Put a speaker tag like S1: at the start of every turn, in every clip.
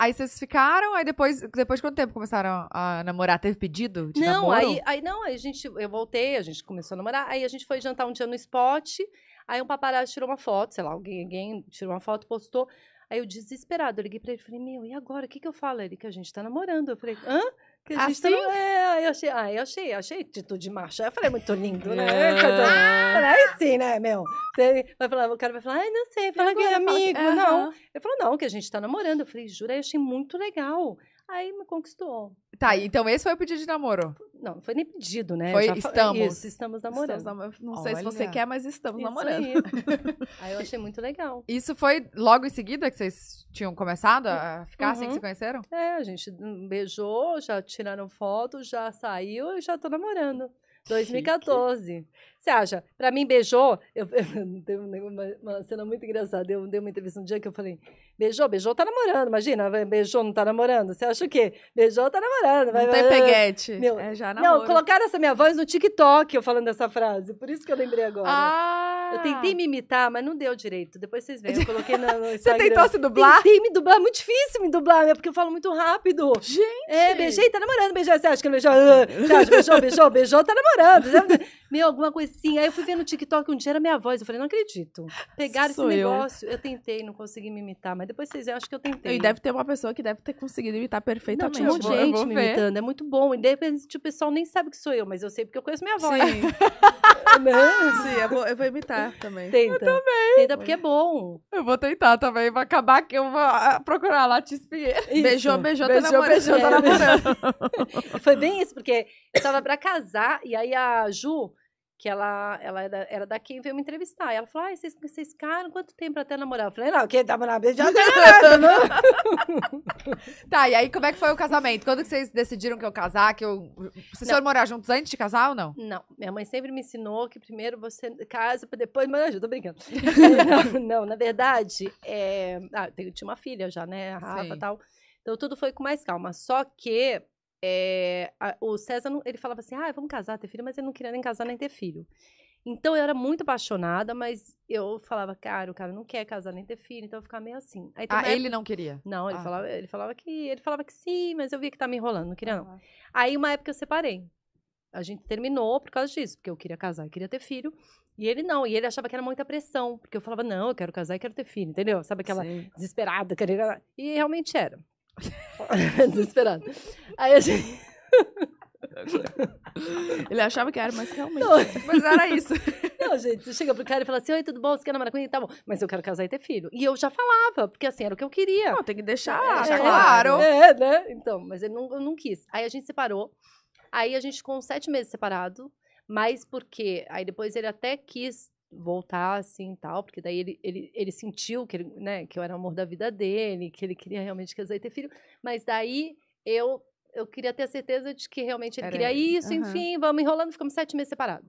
S1: Aí vocês ficaram, aí depois, depois de quanto tempo começaram a namorar? Teve pedido de não, namoro? Aí, aí, não, aí a gente, eu voltei, a gente começou a namorar, aí a gente foi jantar um dia no spot, aí um paparazzo tirou uma foto, sei lá, alguém, alguém tirou uma foto, postou, aí eu desesperado, eu liguei pra ele, falei, meu, e agora, o que que eu falo? Ele, que a gente tá namorando, eu falei, hã? Que a gente tá assim? tá no... é, eu achei, ah, eu achei, achei de macho. Eu falei, é muito lindo, né? É. Ah, aí sim, né, meu? Você vai falar, o cara vai falar, ai, não sei, fala que é amigo, fala não. Ele falou, não, que a gente tá namorando. Eu falei, jura? Eu achei muito legal. Aí me conquistou. Tá, então esse foi o pedido de namoro. Não, foi nem pedido, né? Foi, Já estamos. Isso, estamos namorando. Estamos Não Olha. sei se você quer, mas estamos Isso namorando. Aí. aí. eu achei muito legal. Isso foi logo em seguida que vocês tinham começado a hum, ficar uhum. assim que uhum. se conheceram? É, a gente beijou, já tiraram foto, já saiu e já tô namorando. 2014. Chique. Você acha? Pra mim, beijou. Eu, eu, teve uma, uma cena muito engraçada. Eu dei uma entrevista um dia que eu falei: beijou, beijou, tá namorando. Imagina, beijou, não tá namorando. Você acha o quê? Beijou, tá namorando. Vai, não vai, tem vai, peguete. Meu, é já namoro. Não, colocaram essa minha voz no TikTok, eu falando essa frase. Por isso que eu lembrei agora. Ah! Eu tentei me imitar, mas não deu direito. Depois vocês veem, eu coloquei no, Você tentou se dublar? Tentei me dublar, muito difícil me dublar, né? Porque eu falo muito rápido. Gente! É, beijei, tá namorando, beijou, você acha que ele beijou? Ah, você acha, beijou, beijou, beijou, tá namorando. Meu, alguma coisinha. Aí eu fui ver no TikTok, um dia era minha voz, eu falei, não acredito. Pegaram Sou esse negócio, eu. eu tentei, não consegui me imitar, mas depois vocês veem, acho que eu tentei. E deve ter uma pessoa que deve ter conseguido imitar perfeitamente. Não, tinha um monte de gente me imitando, é muito bom. E de repente tipo, o pessoal nem sabe que sou eu, mas eu sei porque eu conheço minha voz. Sim. Não. Sim, eu vou, eu vou imitar também. Tenta. Eu também. Tenta porque é bom. Eu vou tentar também. Vai acabar que eu vou ah, procurar lá te Beijou, beijou, beijou, tá namorando. Beijou, tá namorando. Foi bem isso, porque eu tava pra casar e aí a Ju que ela, ela é era, era daqui e veio me entrevistar. E ela falou: Ai, vocês, vocês ficaram quanto tempo até namorar? Eu falei, não, quem tá namorando já tá tá, e aí como é que foi o casamento? Quando que vocês decidiram que eu casar? Que eu. Vocês foram morar juntos antes de casar ou não? Não. Minha mãe sempre me ensinou que primeiro você casa depois. morar eu tô brincando. não, não, na verdade, é... ah, eu tinha uma filha já, né? A Rafa e tal. Então tudo foi com mais calma. Só que é, a, o César, não, ele falava assim, ah, vamos casar, ter filho, mas ele não queria nem casar nem ter filho. Então eu era muito apaixonada, mas eu falava, cara, o cara não quer casar nem ter filho, então eu ficava meio assim. Aí, ah, ele não queria? Não, ele, ah. falava, tá. ele falava que ele falava que sim, mas eu via que tá me enrolando, não queria ah. não. Aí uma época eu separei. A gente terminou por causa disso, porque eu queria casar, eu queria ter filho. E ele não, e ele achava que era muita pressão, porque eu falava, não, eu quero casar e quero ter filho, entendeu? Sabe aquela sim. desesperada, querendo... e realmente era. Desesperado. Aí a gente. Ele achava que era, mas realmente. Não. Mas era isso. Não, gente, você chega pro cara e fala assim: Oi, tudo bom? Você quer namorar comigo? Tá bom. Mas eu quero casar e ter filho. E eu já falava, porque assim, era o que eu queria. Não, tem que deixar, é, deixar é, claro. É, né? Então, mas ele não, não quis. Aí a gente separou. Aí a gente ficou uns sete meses separado. Mas porque aí depois ele até quis voltar assim e tal, porque daí ele, ele, ele sentiu que, ele, né, que eu era o amor da vida dele, que ele queria realmente casar e ter filho, mas daí eu eu queria ter a certeza de que realmente ele era queria ele. isso, uhum. enfim, vamos enrolando, ficamos sete meses separados.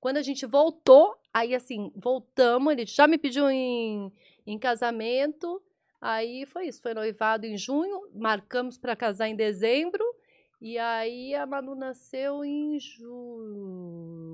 S1: Quando a gente voltou, aí assim, voltamos, ele já me pediu em, em casamento, aí foi isso, foi noivado em junho, marcamos para casar em dezembro, e aí a Manu nasceu em julho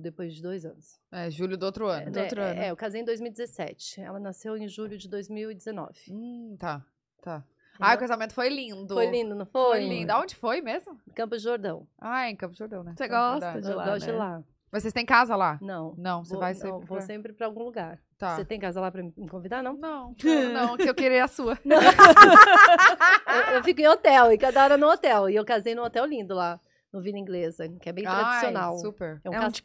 S1: depois de dois anos. É, julho do outro ano. É, do né? outro ano. É, é, eu casei em 2017. Ela nasceu em julho de 2019. Hum, tá, tá. Ah, o casamento foi lindo. Foi lindo, não foi? Foi lindo. Aonde foi mesmo? Campo de Jordão. Ah, em Campo de Jordão, né? Você gosta é de, de lá, Eu gosto né? de lá. Mas vocês têm casa lá? Não. Não, você vou, vai sempre. Não, Vou sempre pra algum lugar. Tá. Você tem casa lá pra me convidar, não? Não, não, não que eu queria a sua. eu, eu, fico em hotel, e cada hora no hotel. E eu casei num hotel lindo lá no Vila Inglesa, que é bem Ai, tradicional. super. É um, é castelo, um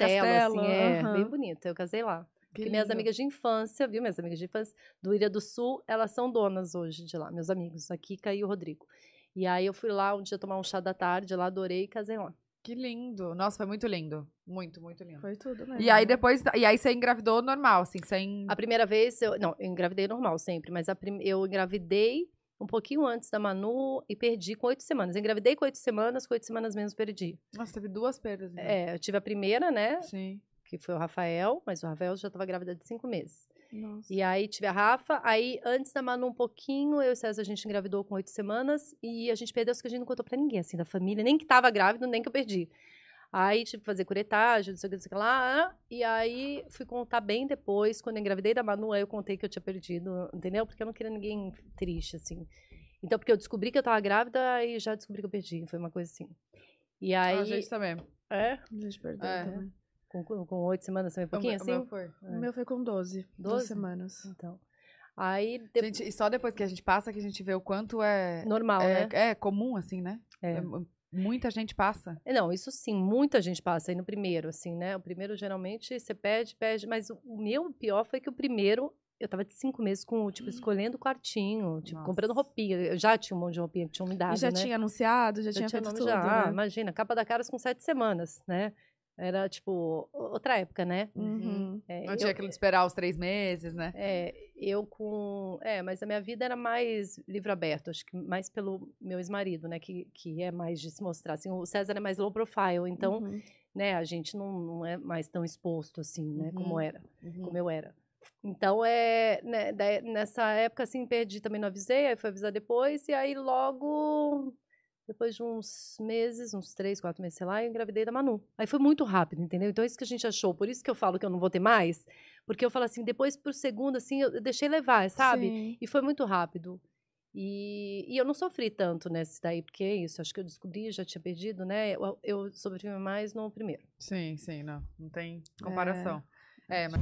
S1: castelo, assim, é uhum. bem bonito. Eu casei lá. Porque minhas amigas de infância, viu? Minhas amigas de infância do Ilha do Sul, elas são donas hoje de lá, meus amigos, a Kika e o Rodrigo. E aí eu fui lá um dia tomar um chá da tarde, lá adorei e casei lá. Que lindo. Nossa, foi muito lindo. Muito, muito lindo. Foi tudo mesmo. E aí né? depois, e aí você engravidou normal, assim, sem... A primeira vez, eu, não, eu engravidei normal sempre, mas a prim, eu engravidei um pouquinho antes da Manu e perdi com oito semanas. Engravidei com oito semanas, com oito semanas menos perdi. Nossa, teve duas perdas. Então. É, eu tive a primeira, né? Sim. Que foi o Rafael, mas o Rafael já estava grávida de cinco meses. Nossa. E aí tive a Rafa, aí antes da Manu um pouquinho, eu e César a gente engravidou com oito semanas e a gente perdeu, isso que a gente não contou pra ninguém, assim, da família, nem que tava grávida nem que eu perdi. Aí tive tipo, que fazer curetagem, não sei o que, não sei o que lá. E aí fui contar bem depois, quando eu engravidei da Manu, aí eu contei que eu tinha perdido, entendeu? Porque eu não queria ninguém triste, assim. Então, porque eu descobri que eu tava grávida e já descobri que eu perdi. Foi uma coisa assim. E ah, aí. A gente também. É? A gente perdeu é. também. Com oito semanas também, um pouquinho o assim? O meu assim? foi. É. O meu foi com doze doze semanas. Então. Aí de... gente, e só depois que a gente passa que a gente vê o quanto é normal, é, né? É comum assim, né? É. é hum, Muita gente passa? É, não, isso sim, muita gente passa aí no primeiro, assim, né? O primeiro geralmente você pede, pede, mas o, o meu pior foi que o primeiro eu tava de cinco meses com, tipo, hum. escolhendo quartinho, tipo, Nossa. comprando roupinha. Eu já tinha um monte de roupinha que tinha umidade. e já né? tinha anunciado, já, já tinha, tinha feito tudo, já. Né? Ah, imagina, capa da Caras com sete semanas, né? Era, tipo, outra época, né? Uhum. uhum. É, não eu, tinha aquilo de esperar os três meses, né? É, eu com. É, mas a minha vida era mais livro aberto, acho que mais pelo meu ex-marido, né? Que, que é mais de se mostrar. Assim, o César é mais low profile, então, uhum. né, a gente não, não é mais tão exposto assim, né? Uhum. Como era, uhum. como eu era. Então, é, né, nessa época, assim, perdi, também não avisei, aí foi avisar depois, e aí logo depois de uns meses, uns três, quatro meses, sei lá, eu engravidei da Manu. Aí foi muito rápido, entendeu? Então, é isso que a gente achou. Por isso que eu falo que eu não vou ter mais. Porque eu falo assim, depois pro segundo, assim, eu deixei levar, sabe? Sim. E foi muito rápido. E, e, eu não sofri tanto nesse daí, porque é isso, acho que eu descobri, já tinha perdido, né? Eu, eu sobrevivi mais no primeiro. Sim, sim, não, não tem é. comparação. É, é mas...